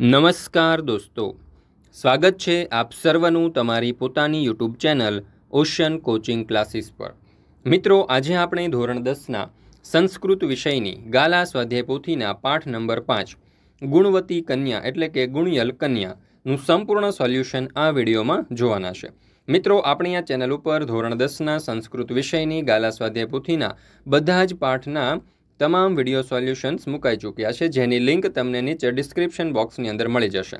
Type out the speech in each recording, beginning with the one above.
નમસ્કાર દોસ્તો સ્વાગત છે આપ સર્વનું તમારી પોતાની YouTube channel ocean coaching classes પર મિત્રો આજે આપણે ધોરણ દસના સંસ્કૃત વિષયની ગાલા સ્વાધ્યાય પોથીના પાઠ નંબર પાંચ ગુણવતી કન્યા એટલે કે ગુણિયલ કન્યાનું સંપૂર્ણ સોલ્યુશન આ વિડીયોમાં જોવાના છે મિત્રો આપણી આ ચેનલ ઉપર ધોરણ દસના સંસ્કૃત વિષયની ગાલા સ્વાધ્યાય પોથીના બધા જ પાઠના તમામ વિડીયો સોલ્યુશન્સ મુકાઈ ચૂક્યા છે જેની લિંક તમને નીચે ડિસ્ક્રિપ્શન બોક્સની અંદર મળી જશે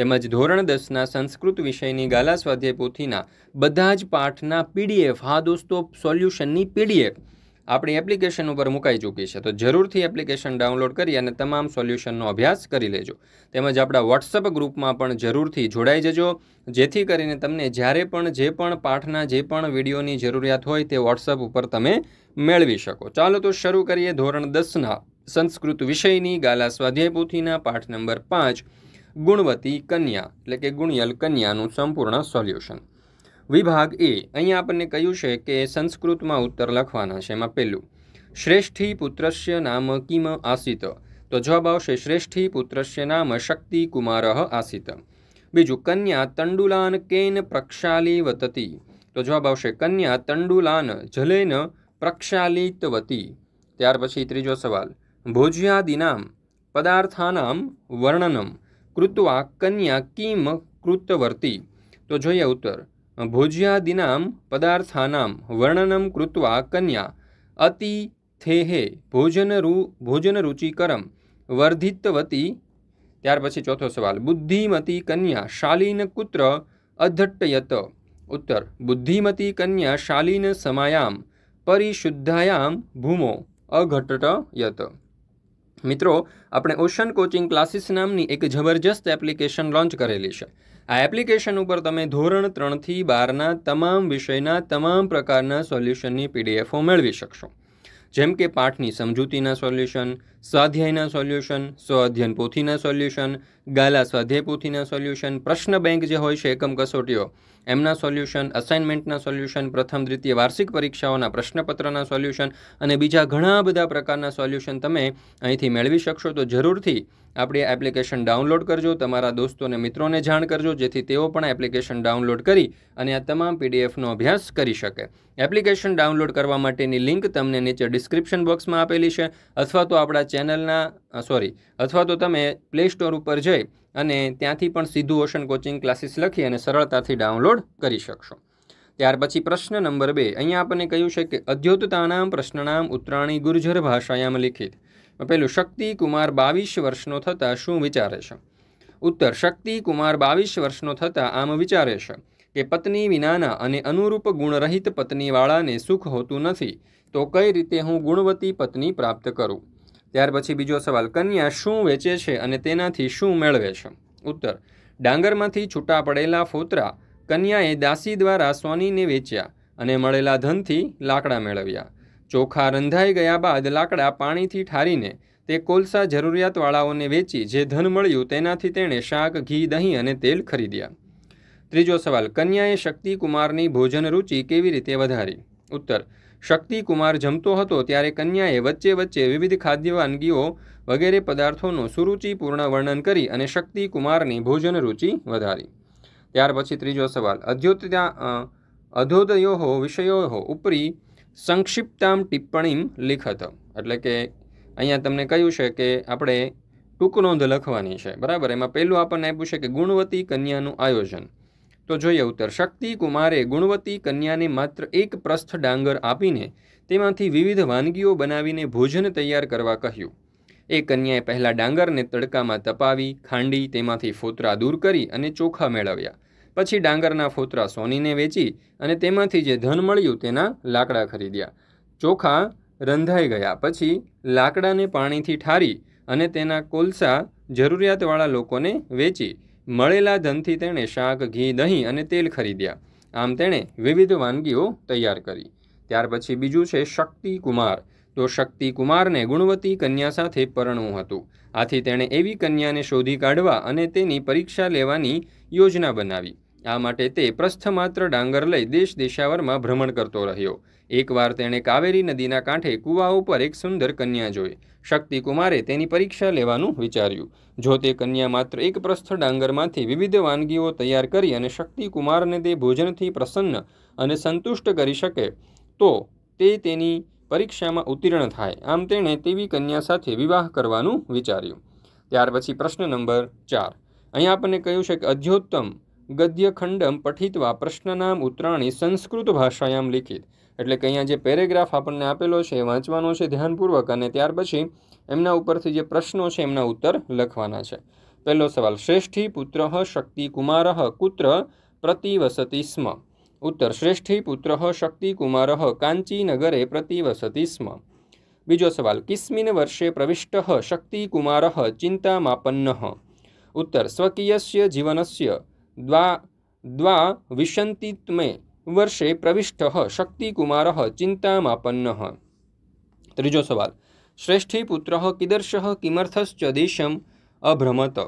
તેમજ ધોરણ દસના સંસ્કૃત વિષયની ગાલા સ્વાધ્યાય પોથીના બધા જ પાઠના પીડીએફ હા દોસ્તો સોલ્યુશનની પીડીએફ આપણી એપ્લિકેશન ઉપર મુકાઈ ચૂકી છે તો જરૂરથી એપ્લિકેશન ડાઉનલોડ કરી અને તમામ સોલ્યુશનનો અભ્યાસ કરી લેજો તેમજ આપણા વોટ્સઅપ ગ્રુપમાં પણ જરૂરથી જોડાઈ જજો જેથી કરીને તમને જ્યારે પણ જે પણ પાઠના જે પણ વિડીયોની જરૂરિયાત હોય તે વોટ્સઅપ ઉપર તમે મેળવી શકો ચાલો તો શરૂ કરીએ ધોરણ દસના સંસ્કૃત વિષયની ગાલા સ્વાધ્યાય પોથીના પાઠ નંબર પાંચ ગુણવતી કન્યા એટલે કે ગુણિયલ કન્યાનું સંપૂર્ણ સોલ્યુશન વિભાગ એ અહીંયા આપણને કહ્યું છે કે સંસ્કૃતમાં ઉત્તર લખવાના છે એમાં પહેલું શ્રેષ્ઠી પુત્રસ્ય નામ કિમ આસિત તો જવાબ આવશે શ્રેષ્ઠી પુત્રસ્ય નામ શક્તિ કુમાર આસિત બીજું કન્યા તંડુલાન કેન પ્રક્ષાલી વતતી તો જવાબ આવશે કન્યા તંડુલાન જલેન પ્રક્ષાલિતવતી ત્યાર પછી ત્રીજો સવાલ ભોજ્યાદિનામ પદાર્થાનામ વર્ણનમ કૃત્વા કન્યા કિમ કૃતવર્તી તો જોઈએ ઉત્તર ભોજ્યાદીનામ પદાર્થાનામ વર્ણનમ કૃત્વા કન્યા અતિ થેહે ભોજનરુ ભોજનરુચિકરમ વર્ધિતવતી ત્યાર પછી ચોથો સવાલ બુદ્ધિમતી કન્યા શાલીન કુત્ર અધટ્ટયત ઉત્તર બુદ્ધિમતી કન્યા શાલીન સમાયામ પરિશુદ્ધાયામ ભૂમો અઘટયત મિત્રો આપણે ઓશન કોચિંગ ક્લાસીસ નામની એક જબરજસ્ત એપ્લિકેશન લોન્ચ કરેલી છે આ એપ્લિકેશન ઉપર તમે ધોરણ ત્રણથી બારના તમામ વિષયના તમામ પ્રકારના સોલ્યુશનની પીડીએફો મેળવી શકશો જેમ કે પાઠની સમજૂતીના સોલ્યુશન સ્વાધ્યાયના સોલ્યુશન સ્વઅધ્યયન પોથીના સોલ્યુશન ગાલા સ્વાધ્યાય પોથીના સોલ્યુશન પ્રશ્ન બેંક જે હોય છે એકમ કસોટીઓ એમના સોલ્યુશન અસાઇનમેન્ટના સોલ્યુશન પ્રથમ દ્વિતીય વાર્ષિક પરીક્ષાઓના પ્રશ્નપત્રના સોલ્યુશન અને બીજા ઘણા બધા પ્રકારના સોલ્યુશન તમે અહીંથી મેળવી શકશો તો જરૂરથી આપણી એપ્લિકેશન ડાઉનલોડ કરજો તમારા દોસ્તોને મિત્રોને જાણ કરજો જેથી તેઓ પણ એપ્લિકેશન ડાઉનલોડ કરી અને આ તમામ પીડીએફનો અભ્યાસ કરી શકે એપ્લિકેશન ડાઉનલોડ કરવા માટેની લિંક તમને નીચે ડિસ્ક્રિપ્શન બોક્સમાં આપેલી છે અથવા તો આપણા ચેનલના સોરી અથવા તો તમે પ્લે સ્ટોર ઉપર જઈ અને ત્યાંથી પણ સીધું ઓશન કોચિંગ ક્લાસીસ લખી અને સરળતાથી ડાઉનલોડ કરી શકશો ત્યાર પછી પ્રશ્ન નંબર બે અહીંયા આપણને કહ્યું છે કે અધ્યોતતાનામ પ્રશ્નનામ ઉત્તરાણી ગુર્જર ભાષાયામ લિખિત પહેલું શક્તિ કુમાર બાવીસ વર્ષનો થતાં શું વિચારે છે ઉત્તર શક્તિ કુમાર બાવીસ વર્ષનો થતાં આમ વિચારે છે કે પત્ની વિનાના અને અનુરૂપ ગુણરહિત પત્નીવાળાને સુખ હોતું નથી તો કઈ રીતે હું ગુણવતી પત્ની પ્રાપ્ત કરું ત્યાર પછી બીજો સવાલ કન્યા શું વેચે છે અને તેનાથી શું મેળવે છે ઉત્તર ડાંગરમાંથી છૂટા પડેલા ફોતરા કન્યાએ દાસી દ્વારા સોનીને વેચ્યા અને મળેલા ધનથી લાકડા મેળવ્યા ચોખા રંધાઈ ગયા બાદ લાકડા પાણીથી ઠારીને તે કોલસા જરૂરિયાતવાળાઓને વેચી જે ધન મળ્યું તેનાથી તેણે શાક ઘી દહીં અને તેલ ખરીદ્યા ત્રીજો સવાલ કન્યાએ શક્તિકુમારની ભોજન રુચિ કેવી રીતે વધારી ઉત્તર શક્તિકુમાર જમતો હતો ત્યારે કન્યાએ વચ્ચે વચ્ચે વિવિધ ખાદ્ય વાનગીઓ વગેરે પદાર્થોનું સુરુચિપૂર્ણ વર્ણન કરી અને શક્તિકુમારની ભોજન રુચિ વધારી ત્યાર પછી ત્રીજો સવાલ અધ્યોત્યા અધોદયો વિષયો ઉપરી સંક્ષિપ્તામ ટિપ્પણીમ લિખત એટલે કે અહીંયા તમને કહ્યું છે કે આપણે ટૂંક નોંધ લખવાની છે બરાબર એમાં પહેલું આપણને આપ્યું છે કે ગુણવતી કન્યાનું આયોજન તો જોઈએ ઉત્તર શક્તિ કુમારે ગુણવતી કન્યાને માત્ર એક પ્રસ્થ ડાંગર આપીને તેમાંથી વિવિધ વાનગીઓ બનાવીને ભોજન તૈયાર કરવા કહ્યું એ કન્યાએ પહેલાં ડાંગરને તડકામાં તપાવી ખાંડી તેમાંથી ફોતરા દૂર કરી અને ચોખા મેળવ્યા પછી ડાંગરના ફોતરા સોનીને વેચી અને તેમાંથી જે ધન મળ્યું તેના લાકડા ખરીદ્યા ચોખા રંધાઈ ગયા પછી લાકડાને પાણીથી ઠારી અને તેના કોલસા જરૂરિયાતવાળા લોકોને વેચી મળેલા ધનથી તેણે શાક ઘી દહીં અને તેલ ખરીદ્યા આમ તેણે વિવિધ વાનગીઓ તૈયાર કરી ત્યાર પછી બીજું છે શક્તિ કુમાર તો શક્તિ કુમારને ગુણવતી કન્યા સાથે પરણવું હતું આથી તેણે એવી કન્યાને શોધી કાઢવા અને તેની પરીક્ષા લેવાની યોજના બનાવી આ માટે તે પ્રસ્થમાત્ર ડાંગર લઈ દેશ દેશાવરમાં ભ્રમણ કરતો રહ્યો એકવાર તેણે કાવેરી નદીના કાંઠે કુવા ઉપર એક સુંદર કન્યા જોઈ શક્તિકુમારે તેની પરીક્ષા લેવાનું વિચાર્યું જો તે કન્યા માત્ર એક પ્રસ્થ ડાંગરમાંથી વિવિધ વાનગીઓ તૈયાર કરી અને શક્તિકુમારને તે ભોજનથી પ્રસન્ન અને સંતુષ્ટ કરી શકે તો તે તેની પરીક્ષામાં ઉત્તીર્ણ થાય આમ તેણે તેવી કન્યા સાથે વિવાહ કરવાનું વિચાર્યું ત્યાર પછી પ્રશ્ન નંબર ચાર અહીં આપણને કહ્યું છે કે અધ્યોત્તમ ગદ્યખંડમ પઠિત્વા પ્રશ્નનામ ઉત્તરાણી સંસ્કૃત ભાષાયામ લિખિત એટલે કે અહીંયા જે પેરેગ્રાફ આપણને આપેલો છે વાંચવાનો છે ધ્યાનપૂર્વક અને ત્યાર પછી એમના ઉપરથી જે પ્રશ્નો છે એમના ઉત્તર લખવાના છે પહેલો સવાલ શ્રેષ્ઠી પુત્ર શક્તિ કુમાર કુત્ર પ્રતિવસતી સ્મ ઉત્તર શ્રેષ્ઠી પુત્ર શક્તિ કુમાર કાંચીનગરે પ્રતિવસતી સ્મ બીજો સવાલ કિસ્મિન વર્ષે પ્રવિષ્ટ શક્તિ કુમાર ચિંતામાપન્ન ઉત્તર સ્વકીયસ્ય જીવનસ્ય द्वा द्वाविंशतितमे વર્ષે પ્રવિષ્ટ શક્તિકુમાર ચિંતામાપન્ન ત્રીજો સવાલ શ્રેષ્ઠી પુત્ર કિદર્શ કિમર્થશ્ચ દેશમ અભ્રમત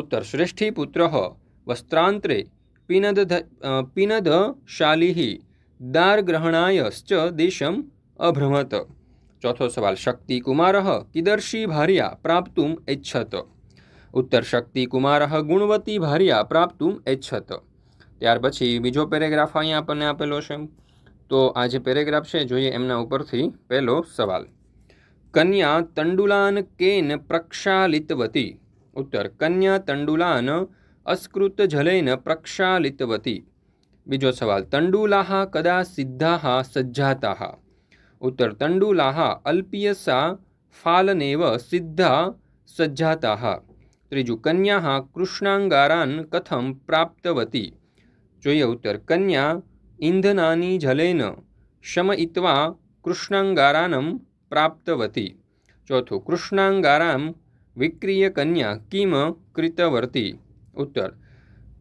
ઉત્તર શ્રેષ્ઠી પુત્ર વસ્ત્રાંતરે પિનદ પિનદશાલી દારગ્રહણાયશ્ચ દેશમ અભ્રમત ચોથો સવાલ શક્તિકુમાર કિદર્શી ભાર્યા પ્રાપ્તુમ ઇચ્છત ઉત્તરશક્તિકુમારઃ ગુણવતી ભાર્યા પ્રાપ્તું એચ્છત ત્યાર પછી બીજો પેરેગ્રાફ અહીંયા આપણને આપેલો છે તો આ જે પેરેગ્રાફ છે જોઈએ એમના ઉપરથી પહેલો સવાલ કન્યા તંડુલાન કેન પ્રક્ષાલિતવતી ઉત્તર કન્યા તંડુલાન અસ્કૃત જલેન પ્રક્ષાલિતવતી બીજો સવાલ તંડુલાહ કદા સિદ્ધાહા સજ્જાતા ઉત્તર તંડુલાહ અલ્પિયસા ફાલનેવ સિદ્ધા સજ્જાતા ત્રીજું કન્યા કૃષ્ણાંગારાન કથમ પ્રાપ્તવતી જોઈએ ઉત્તર કન્યા ઇંધનાની જલેન શમયિત્વા કૃષ્ણાંગારાનમ પ્રાપ્તવતી ચોથું કૃષ્ણાંગારામ વિક્રિય કન્યા કિમ કૃતવર્તી ઉત્તર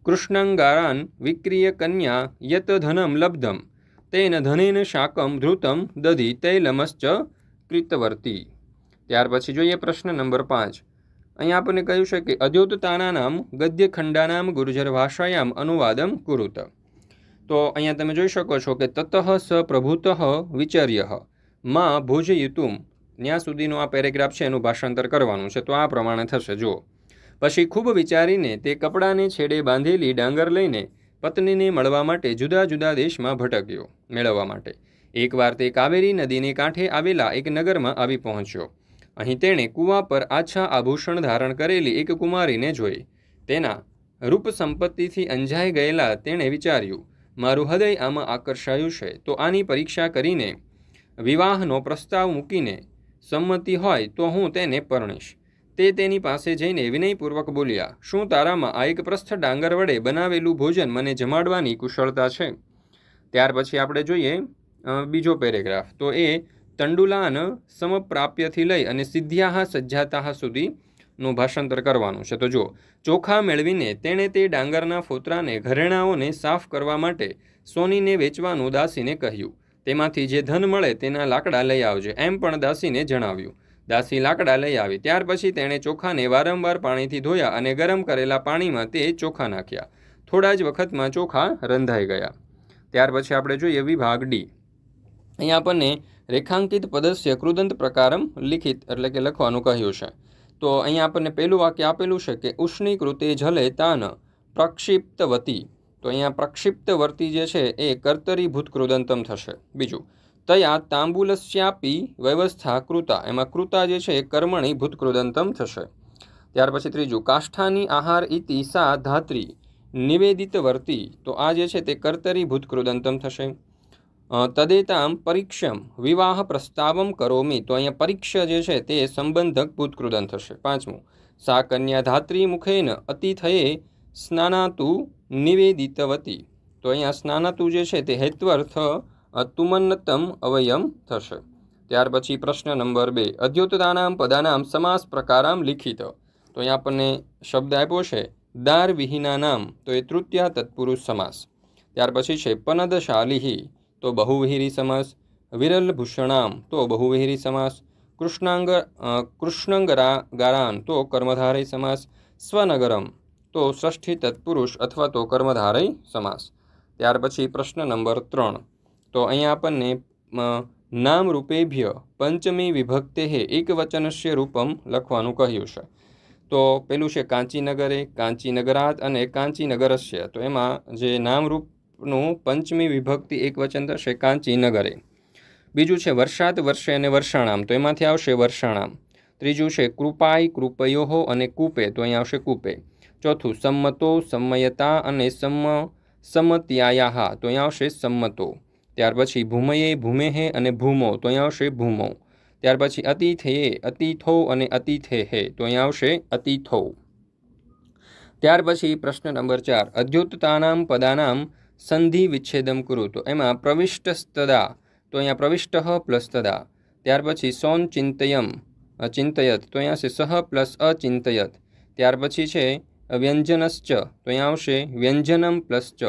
કૃષ્ણાંગારાન વિક્રિય કન્યા યત ધનમ લબ્ધમ તેન ધનેન શાકમ ધૃતમ દધી તૈલમશ્ચ કૃતવર્તી ત્યાર પછી જોઈએ પ્રશ્ન નંબર પાંચ અહીંયા આપણને કહ્યું છે કે ગદ્ય ખંડાનામ ગુર્જર ભાષાયામ અનુવાદમ કુરુત તો અહીંયા તમે જોઈ શકો છો કે તતઃ સ પ્રભુતઃ વિચર્ય માં ભુજ યુતુમ ત્યાં સુધીનું આ પેરેગ્રાફ છે એનું ભાષાંતર કરવાનું છે તો આ પ્રમાણે થશે જુઓ પછી ખૂબ વિચારીને તે કપડાને છેડે બાંધેલી ડાંગર લઈને પત્નીને મળવા માટે જુદા જુદા દેશમાં ભટક્યો મેળવવા માટે એકવાર તે કાવેરી નદીને કાંઠે આવેલા એક નગરમાં આવી પહોંચ્યો અહીં તેણે કૂવા પર આછા આભૂષણ ધારણ કરેલી એક કુમારીને જોઈ તેના રૂપ સંપત્તિથી અંજાઈ ગયેલા તેણે વિચાર્યું મારું હૃદય આમાં આકર્ષાયું છે તો આની પરીક્ષા કરીને વિવાહનો પ્રસ્તાવ મૂકીને સંમતિ હોય તો હું તેને પરણીશ તે તેની પાસે જઈને વિનયપૂર્વક બોલ્યા શું તારામાં આ એક પ્રસ્થ ડાંગર વડે બનાવેલું ભોજન મને જમાડવાની કુશળતા છે ત્યાર પછી આપણે જોઈએ બીજો પેરેગ્રાફ તો એ તંડુલાન સમપ્રાપ્યથી લઈ અને સિદ્ધ્યાહ સજ્જાતાહ સુધીનું ભાષાંતર કરવાનું છે તો જો ચોખા મેળવીને તેણે તે ડાંગરના ફોતરાને ઘરેણાઓને સાફ કરવા માટે સોનીને વેચવાનું દાસીને કહ્યું તેમાંથી જે ધન મળે તેના લાકડા લઈ આવજે એમ પણ દાસીને જણાવ્યું દાસી લાકડા લઈ આવી ત્યાર પછી તેણે ચોખાને વારંવાર પાણીથી ધોયા અને ગરમ કરેલા પાણીમાં તે ચોખા નાખ્યા થોડા જ વખતમાં ચોખા રંધાઈ ગયા ત્યાર પછી આપણે જોઈએ વિભાગ ડી અહીંયા આપણને રેખાંકિત પદસ્ય કૃદંત પ્રકારમ લિખિત એટલે કે લખવાનું કહ્યું છે તો અહીંયા આપણને પહેલું વાક્ય આપેલું છે કે ઉષ્ણીકૃતે જલે તાન પ્રક્ષિપ્તવતી તો અહીંયા પ્રક્ષિપ્ત વર્તી જે છે એ કર્તરીભૂત કૃદંતમ થશે બીજું તયા તાંબુલસ્યાપી વ્યવસ્થા કૃતા એમાં કૃતા જે છે એ કર્મણી ભૂત કૃદંતમ થશે ત્યાર પછી ત્રીજું કાષ્ઠાની આહાર ઇતિ સા ધાત્રી નિવેદિત વર્તી તો આ જે છે તે કર્તરી ભૂત કૃદંતમ થશે તદેતામ પરીક્ષમ વિવાહ પ્રસ્તાવમ કરોમી તો અહીંયા પરીક્ષા જે છે તે સંબંધક ભૂતકૃદન થશે પાંચમું સા કન્યાધાત્રી મુખેન અતિથયે સ્નાનાતુ નિવેદિતવતી તો અહીંયા સ્નાનાતુ જે છે તે હેત્વર્થ તુમન્નતમ અવયમ થશે ત્યાર પછી પ્રશ્ન નંબર બે અધ્યુતદાનામ પદાનામ સમાસ પ્રકારામ લિખિત તો અહીંયા આપણને શબ્દ આપ્યો છે દાર વિહીના નામ તો એ તૃતીય તત્પુરુષ સમાસ ત્યાર પછી છે પનદશાલિહી તો બહુવિહિરી સમાસ વિરલ ભૂષણામ તો બહુવિહિરી સમાસ કૃષ્ણાંગ કૃષ્ણંગરા ગારાન તો કર્મધારય સમાસ સ્વનગરમ તો ષષ્ઠી તત્પુરુષ અથવા તો કર્મધારય સમાસ ત્યાર પછી પ્રશ્ન નંબર ત્રણ તો અહીંયા આપણને નામ રૂપેભ્ય પંચમી વિભક્તે એકવચનસ્ય રૂપમ લખવાનું કહ્યું છે તો પેલું છે કાંચીનગરે કાંચીનગરાત અને કાંચીનગરસ્ય તો એમાં જે નામરૂપ નું પંચમી વિભક્તિ એક વચન થશે કાંચીનગરે બીજું છે વરસાદ વર્ષે અને વર્ષાણામ તો એમાંથી આવશે વર્ષાણામ ત્રીજું છે કૃપાય કૃપયોહો અને કૂપે તો અહીં આવશે કૂપે ચોથું સંમતો સંમયતા અને સમ સમત્યાયાહા તો અહીં આવશે સંમતો ત્યાર પછી ભૂમયે ભૂમેહે અને ભૂમો તો અહીં આવશે ભૂમો ત્યાર પછી અતિથેયે અતિથો અને અતિથેહે તો અહીં આવશે અતિથો ત્યાર પછી પ્રશ્ન નંબર ચાર અદ્યુતતાનામ પદાનામ સંધિ વિચ્છેદમ કુરુ તો એમાં પ્રવિષ્ટ તદા તો અહીંયા પ્રવિષ્ટ પ્લસ તદા ત્યાર પછી સૌન ચિંતયમ ચિંતયત તો અહીંયા છે સહ પ્લસ અચિંતયત ત્યાર પછી છે વ્યંજનશ્ચ તો અહીંયા આવશે વ્યંજનમ પ્લસ ચ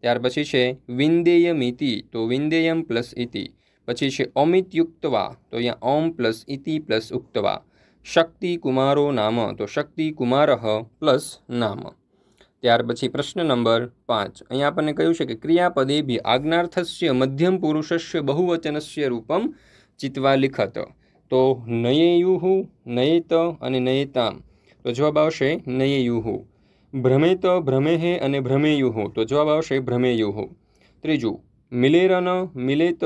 ત્યાર પછી છે વિંદેયમ ઇતિ તો વિંદેયમ પ્લસ ઇતિ પછી છે અમિત યુક્તવા તો અહીંયા ઓમ પ્લસ ઇતિ પ્લસ ઉક્તવા શક્તિ કુમારો નામ તો શક્તિ કુમારઃ પ્લસ નામ ત્યાર પછી પ્રશ્ન નંબર પાંચ અહીંયા આપણને કહ્યું છે કે ક્રિયાપદેભી આજ્ઞાર્થસ્ય મધ્યમ પુરુષસ્ય બહુવચનસ્ય રૂપમ ચિત્વા લિખત તો નયેયુહ નયેત અને નયેતામ તો જવાબ આવશે નયેયુહુ ભ્રમેત ભ્રમેહ અને ભ્રમેયુહુ તો જવાબ આવશે ભ્રમેયુહુ ત્રીજું મિલેરન મિલેત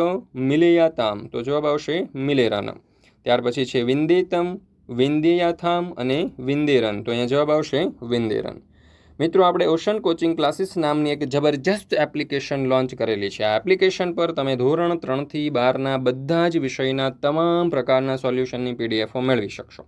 મિલેયાતામ તો જવાબ આવશે મિલેરન ત્યાર પછી છે વિંદેતમ વિંદેયાથામ અને વિંદેરન તો અહીંયા જવાબ આવશે વિંદેરન મિત્રો આપણે ઓશન કોચિંગ ક્લાસીસ નામની એક જબરજસ્ત એપ્લિકેશન લોન્ચ કરેલી છે આ એપ્લિકેશન પર તમે ધોરણ ત્રણથી બારના બધા જ વિષયના તમામ પ્રકારના સોલ્યુશનની પીડીએફો મેળવી શકશો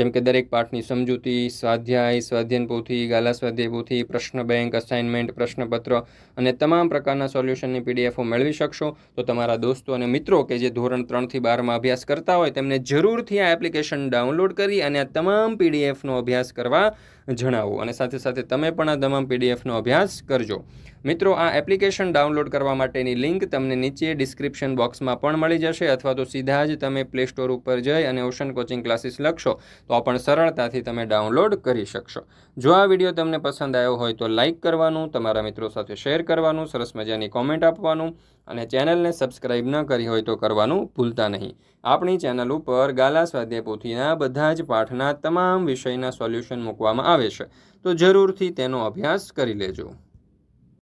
જેમ કે દરેક પાઠની સમજૂતી સ્વાધ્યાય સ્વાધ્યન પોથી ગાલા સ્વાધ્યાય પોથી પ્રશ્ન બેંક અસાઇનમેન્ટ પ્રશ્નપત્ર અને તમામ પ્રકારના સોલ્યુશનની પીડીએફો મેળવી શકશો તો તમારા દોસ્તો અને મિત્રો કે જે ધોરણ ત્રણથી બારમાં અભ્યાસ કરતા હોય તેમને જરૂરથી આ એપ્લિકેશન ડાઉનલોડ કરી અને આ તમામ પીડીએફનો અભ્યાસ કરવા જણાવો અને સાથે સાથે તમે પણ આ તમામ પીડીએફનો અભ્યાસ કરજો મિત્રો આ એપ્લિકેશન ડાઉનલોડ કરવા માટેની લિંક તમને નીચે ડિસ્ક્રિપ્શન બોક્સમાં પણ મળી જશે અથવા તો સીધા જ તમે પ્લે સ્ટોર ઉપર જઈ અને ઓશન કોચિંગ ક્લાસીસ લખશો તો પણ સરળતાથી તમે ડાઉનલોડ કરી શકશો જો આ વિડીયો તમને પસંદ આવ્યો હોય તો લાઇક કરવાનું તમારા મિત્રો સાથે શેર કરવાનું સરસ મજાની કોમેન્ટ આપવાનું અને ચેનલને સબસ્ક્રાઇબ ન કરી હોય તો કરવાનું ભૂલતા નહીં આપણી ચેનલ ઉપર ગાલા સ્વાધ્યાય પોથીના બધા જ પાઠના તમામ વિષયના સોલ્યુશન મૂકવામાં આવે છે તો જરૂરથી તેનો અભ્યાસ કરી લેજો